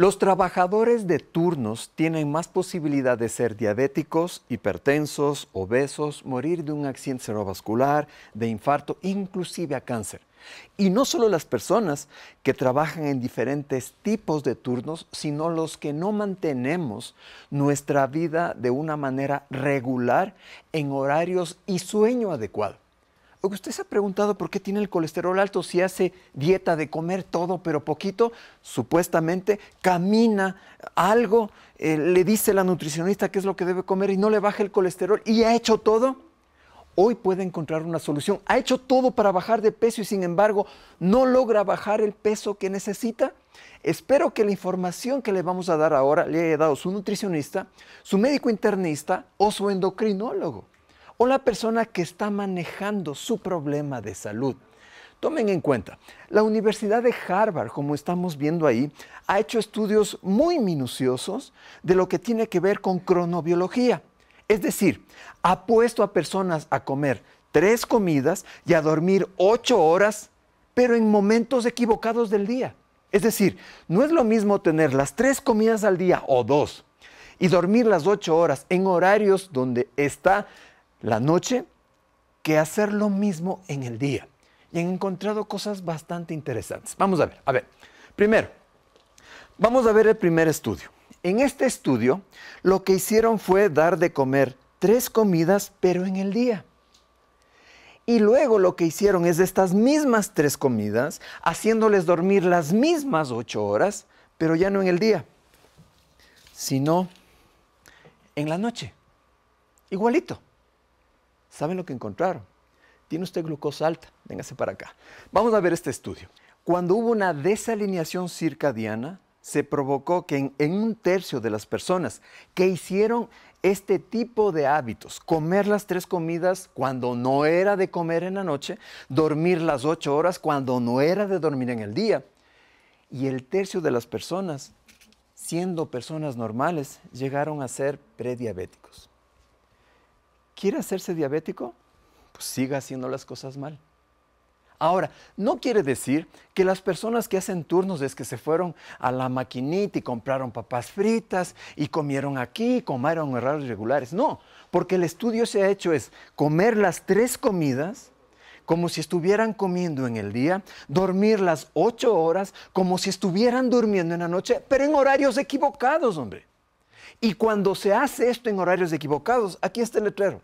Los trabajadores de turnos tienen más posibilidad de ser diabéticos, hipertensos, obesos, morir de un accidente cerebrovascular, de infarto, inclusive a cáncer. Y no solo las personas que trabajan en diferentes tipos de turnos, sino los que no mantenemos nuestra vida de una manera regular en horarios y sueño adecuado. ¿Usted se ha preguntado por qué tiene el colesterol alto si hace dieta de comer todo pero poquito? Supuestamente camina algo, eh, le dice la nutricionista qué es lo que debe comer y no le baja el colesterol y ha hecho todo. Hoy puede encontrar una solución. Ha hecho todo para bajar de peso y sin embargo no logra bajar el peso que necesita. Espero que la información que le vamos a dar ahora le haya dado su nutricionista, su médico internista o su endocrinólogo o la persona que está manejando su problema de salud. Tomen en cuenta, la Universidad de Harvard, como estamos viendo ahí, ha hecho estudios muy minuciosos de lo que tiene que ver con cronobiología. Es decir, ha puesto a personas a comer tres comidas y a dormir ocho horas, pero en momentos equivocados del día. Es decir, no es lo mismo tener las tres comidas al día o dos y dormir las ocho horas en horarios donde está la noche que hacer lo mismo en el día. Y han encontrado cosas bastante interesantes. Vamos a ver, a ver. Primero, vamos a ver el primer estudio. En este estudio, lo que hicieron fue dar de comer tres comidas, pero en el día. Y luego lo que hicieron es estas mismas tres comidas, haciéndoles dormir las mismas ocho horas, pero ya no en el día, sino en la noche. Igualito. ¿Saben lo que encontraron? Tiene usted glucosa alta, véngase para acá. Vamos a ver este estudio. Cuando hubo una desalineación circadiana, se provocó que en, un tercio de las personas que hicieron este tipo de hábitos, comer las tres comidas cuando no era de comer en la noche, dormir las ocho horas cuando no era de dormir en el día, y el tercio de las personas, siendo personas normales, llegaron a ser prediabéticos quiere hacerse diabético, pues siga haciendo las cosas mal. Ahora, no quiere decir que las personas que hacen turnos es que se fueron a la maquinita y compraron papas fritas y comieron aquí, comieron horarios regulares. No, porque el estudio se ha hecho es comer las tres comidas como si estuvieran comiendo en el día, dormir las ocho horas como si estuvieran durmiendo en la noche, pero en horarios equivocados, hombre. Y cuando se hace esto en horarios equivocados, aquí está el letrero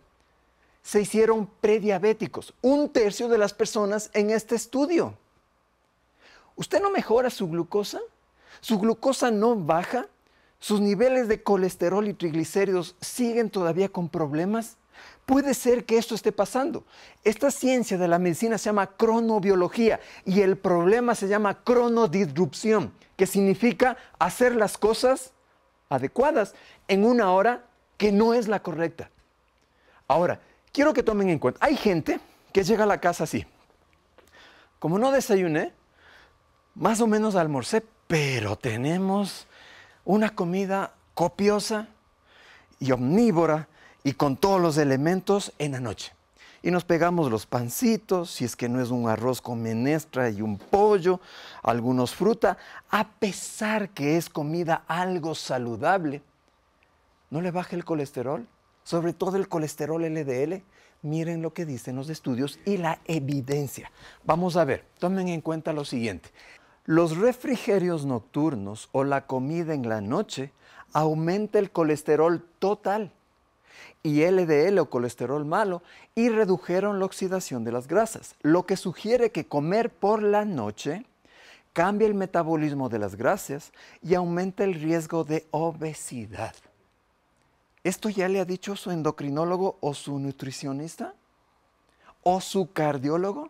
se hicieron prediabéticos, un tercio de las personas en este estudio. ¿Usted no mejora su glucosa? ¿Su glucosa no baja? ¿Sus niveles de colesterol y triglicéridos siguen todavía con problemas? Puede ser que esto esté pasando. Esta ciencia de la medicina se llama cronobiología y el problema se llama cronodisrupción, que significa hacer las cosas adecuadas en una hora que no es la correcta. Ahora, quiero que tomen en cuenta, hay gente que llega a la casa así, como no desayuné, más o menos almorcé, pero tenemos una comida copiosa y omnívora y con todos los elementos en la noche. Y nos pegamos los pancitos, si es que no es un arroz con menestra y un pollo, algunos fruta, a pesar que es comida algo saludable. ¿No le baja el colesterol? sobre todo el colesterol LDL, miren lo que dicen los estudios y la evidencia. Vamos a ver, tomen en cuenta lo siguiente. Los refrigerios nocturnos o la comida en la noche aumenta el colesterol total y LDL o colesterol malo y redujeron la oxidación de las grasas, lo que sugiere que comer por la noche cambia el metabolismo de las grasas y aumenta el riesgo de obesidad. ¿Esto ya le ha dicho su endocrinólogo o su nutricionista? ¿O su cardiólogo?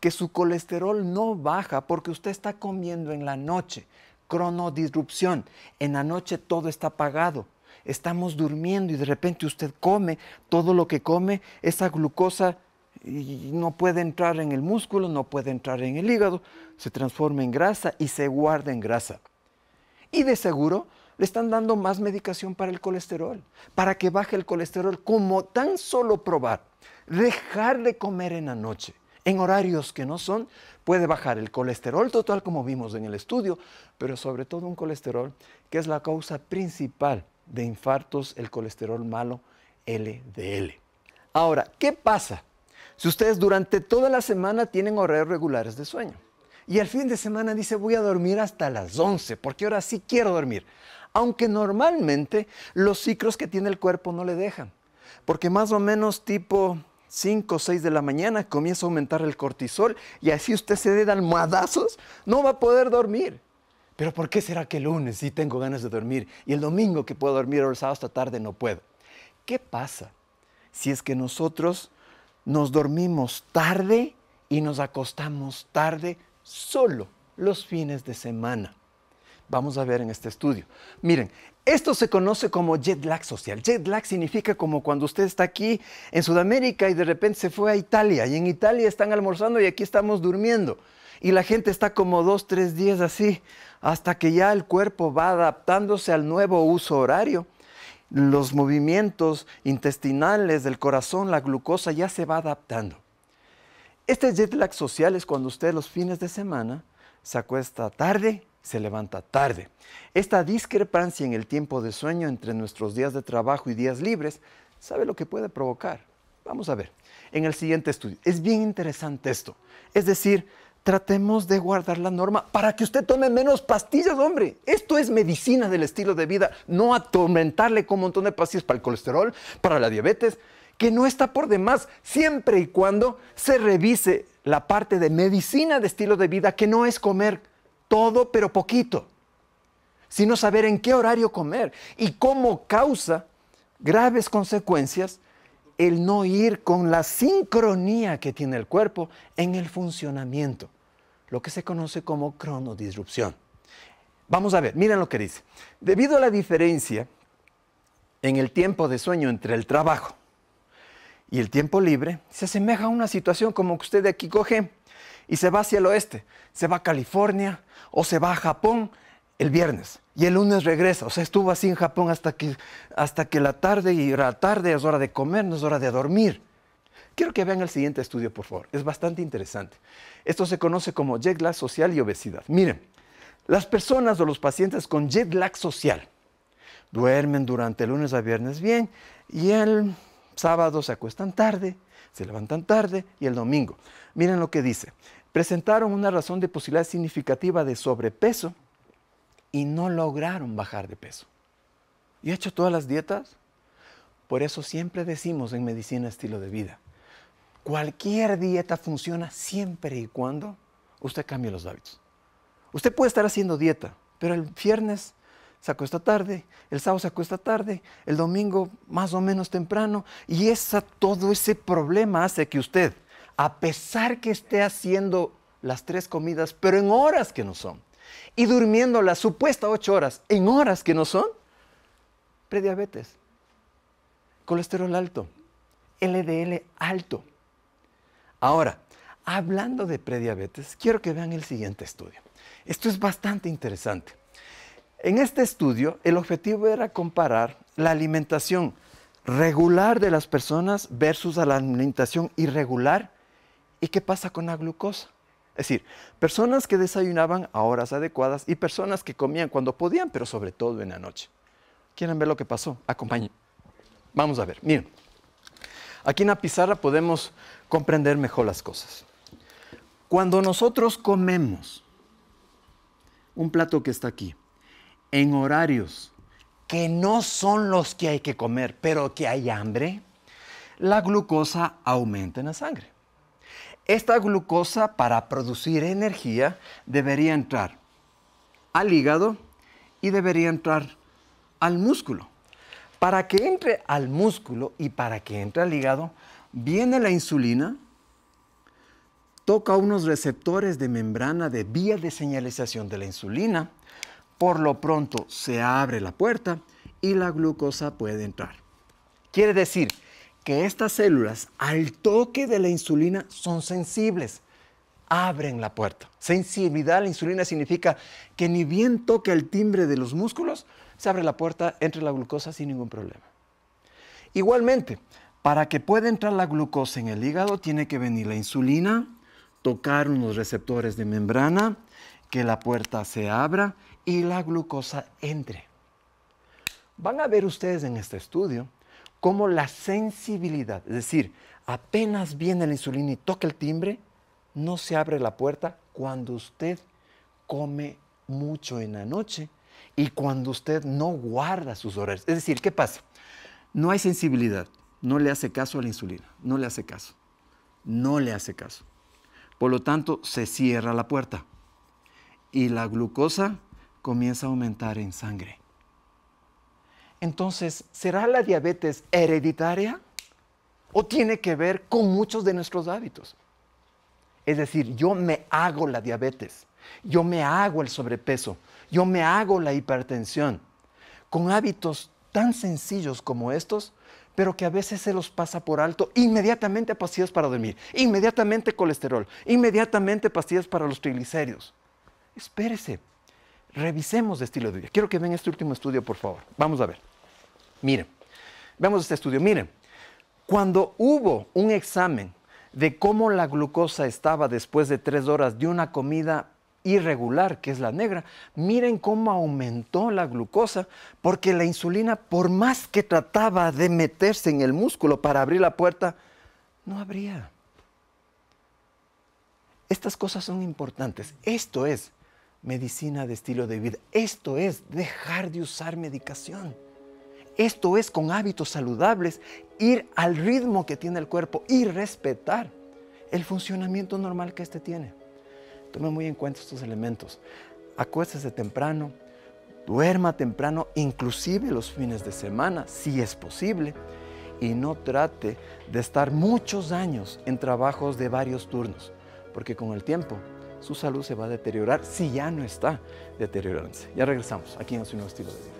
Que su colesterol no baja porque usted está comiendo en la noche. Cronodisrupción. En la noche todo está apagado. Estamos durmiendo y de repente usted come. Todo lo que come, esa glucosa no puede entrar en el músculo, no puede entrar en el hígado, se transforma en grasa y se guarda en grasa. Y de seguro le están dando más medicación para el colesterol, para que baje el colesterol, como tan solo probar, dejar de comer en la noche, en horarios que no son, puede bajar el colesterol total, como vimos en el estudio, pero sobre todo un colesterol que es la causa principal de infartos, el colesterol malo LDL. Ahora, ¿qué pasa si ustedes durante toda la semana tienen horarios regulares de sueño? Y al fin de semana dice, voy a dormir hasta las 11, porque ahora sí quiero dormir aunque normalmente los ciclos que tiene el cuerpo no le dejan, porque más o menos tipo 5 o 6 de la mañana comienza a aumentar el cortisol y así usted se dé de almohadazos, no va a poder dormir. Pero ¿por qué será que el lunes sí tengo ganas de dormir y el domingo que puedo dormir o el sábado hasta tarde no puedo? ¿Qué pasa si es que nosotros nos dormimos tarde y nos acostamos tarde solo los fines de semana? vamos a ver en este estudio. Miren, esto se conoce como jet lag social. Jet lag significa como cuando usted está aquí en Sudamérica y de repente se fue a Italia y en Italia están almorzando y aquí estamos durmiendo. Y la gente está como dos, tres días así, hasta que ya el cuerpo va adaptándose al nuevo uso horario los movimientos intestinales del corazón, la glucosa ya se va adaptando. Este jet lag social es cuando usted los fines de semana se acuesta tarde se levanta tarde. Esta discrepancia en el tiempo de sueño entre nuestros días de trabajo y días libres, ¿sabe lo que puede provocar? Vamos a ver, en el siguiente estudio. Es bien interesante esto. Es decir, tratemos de guardar la norma para que usted tome menos pastillas, hombre. Esto es medicina del estilo de vida, no atormentarle con un montón de pastillas para el colesterol, para la diabetes, que no está por demás, siempre y cuando se revise la parte de medicina de estilo de vida, que no es comer todo pero poquito, sino saber en qué horario comer y cómo causa graves consecuencias el no ir con la sincronía que tiene el cuerpo en el funcionamiento, lo que se conoce como cronodisrupción. Vamos a ver, miren lo que dice. Debido a la diferencia en el tiempo de sueño entre el trabajo y el tiempo libre, se asemeja a una situación como que usted aquí coge y se va hacia el oeste. Se va a California o se va a Japón el viernes. Y el lunes regresa. O sea, estuvo así en Japón hasta que, hasta que la tarde y la tarde es hora de comer, no es hora de dormir. Quiero que vean el siguiente estudio, por favor. Es bastante interesante. Esto se conoce como jet lag social y obesidad. Miren, las personas o los pacientes con jet lag social duermen durante lunes a viernes bien y el sábado se acuestan tarde, se levantan tarde y el domingo. Miren lo que dice. Presentaron una razón de posibilidad significativa de sobrepeso y no lograron bajar de peso. ¿Y ha hecho todas las dietas? Por eso siempre decimos en medicina estilo de vida, cualquier dieta funciona siempre y cuando usted cambie los hábitos. Usted puede estar haciendo dieta, pero el viernes se acuesta tarde, el sábado se acuesta tarde, el domingo más o menos temprano, y esa, todo ese problema hace que usted, a pesar que esté haciendo las tres comidas, pero en horas que no son, y durmiendo las supuestas ocho horas, en horas que no son, prediabetes, colesterol alto, LDL alto. Ahora, hablando de prediabetes, quiero que vean el siguiente estudio. Esto es bastante interesante. En este estudio, el objetivo era comparar la alimentación regular de las personas versus la alimentación irregular y qué pasa con la glucosa. Es decir, personas que desayunaban a horas adecuadas y personas que comían cuando podían, pero sobre todo en la noche. ¿Quieren ver lo que pasó? Acompañen. Vamos a ver. Miren, aquí en la pizarra podemos comprender mejor las cosas. Cuando nosotros comemos un plato que está aquí, en horarios que no son los que hay que comer, pero que hay hambre, la glucosa aumenta en la sangre. Esta glucosa para producir energía debería entrar al hígado y debería entrar al músculo. Para que entre al músculo y para que entre al hígado, viene la insulina, toca unos receptores de membrana de vía de señalización de la insulina, por lo pronto se abre la puerta y la glucosa puede entrar. Quiere decir que estas células al toque de la insulina son sensibles, abren la puerta. Sensibilidad a la insulina significa que ni bien toque el timbre de los músculos, se abre la puerta, entre la glucosa sin ningún problema. Igualmente, para que pueda entrar la glucosa en el hígado, tiene que venir la insulina, tocar unos receptores de membrana, que la puerta se abra y la glucosa entre. Van a ver ustedes en este estudio cómo la sensibilidad, es decir, apenas viene la insulina y toca el timbre, no se abre la puerta cuando usted come mucho en la noche y cuando usted no guarda sus horarios. Es decir, ¿qué pasa? No hay sensibilidad, no le hace caso a la insulina, no le hace caso, no le hace caso. Por lo tanto, se cierra la puerta y la glucosa comienza a aumentar en sangre. Entonces, ¿será la diabetes hereditaria o tiene que ver con muchos de nuestros hábitos? Es decir, yo me hago la diabetes, yo me hago el sobrepeso, yo me hago la hipertensión, con hábitos tan sencillos como estos, pero que a veces se los pasa por alto, inmediatamente pastillas para dormir, inmediatamente colesterol, inmediatamente pastillas para los triglicéridos. Espérese, Revisemos de estilo de vida. Quiero que vean este último estudio, por favor. Vamos a ver. Miren, vemos este estudio. Miren, cuando hubo un examen de cómo la glucosa estaba después de tres horas de una comida irregular, que es la negra, miren cómo aumentó la glucosa, porque la insulina, por más que trataba de meterse en el músculo para abrir la puerta, no abría. Estas cosas son importantes. Esto es medicina de estilo de vida. Esto es dejar de usar medicación. Esto es con hábitos saludables, ir al ritmo que tiene el cuerpo y respetar el funcionamiento normal que éste tiene. Tome muy en cuenta estos elementos. Acuéstese temprano, duerma temprano, inclusive los fines de semana, si es posible, y no trate de estar muchos años en trabajos de varios turnos, porque con el tiempo su salud se va a deteriorar si ya no está deteriorándose. Ya regresamos aquí en su nuevo estilo de vida.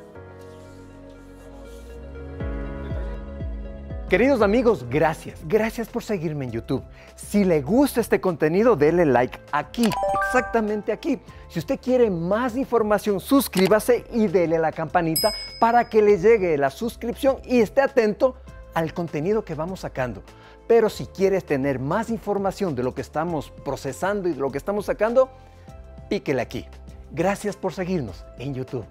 Queridos amigos, gracias. Gracias por seguirme en YouTube. Si le gusta este contenido, dele like aquí, exactamente aquí. Si usted quiere más información, suscríbase y dele la campanita para que le llegue la suscripción y esté atento al contenido que vamos sacando. Pero si quieres tener más información de lo que estamos procesando y de lo que estamos sacando, píquele aquí. Gracias por seguirnos en YouTube.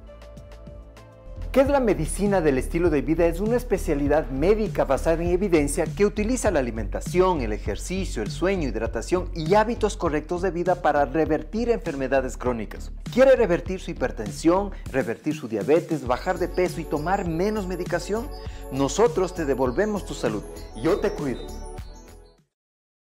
¿Qué es la medicina del estilo de vida? Es una especialidad médica basada en evidencia que utiliza la alimentación, el ejercicio, el sueño, hidratación y hábitos correctos de vida para revertir enfermedades crónicas. ¿Quiere revertir su hipertensión, revertir su diabetes, bajar de peso y tomar menos medicación? Nosotros te devolvemos tu salud. Yo te cuido.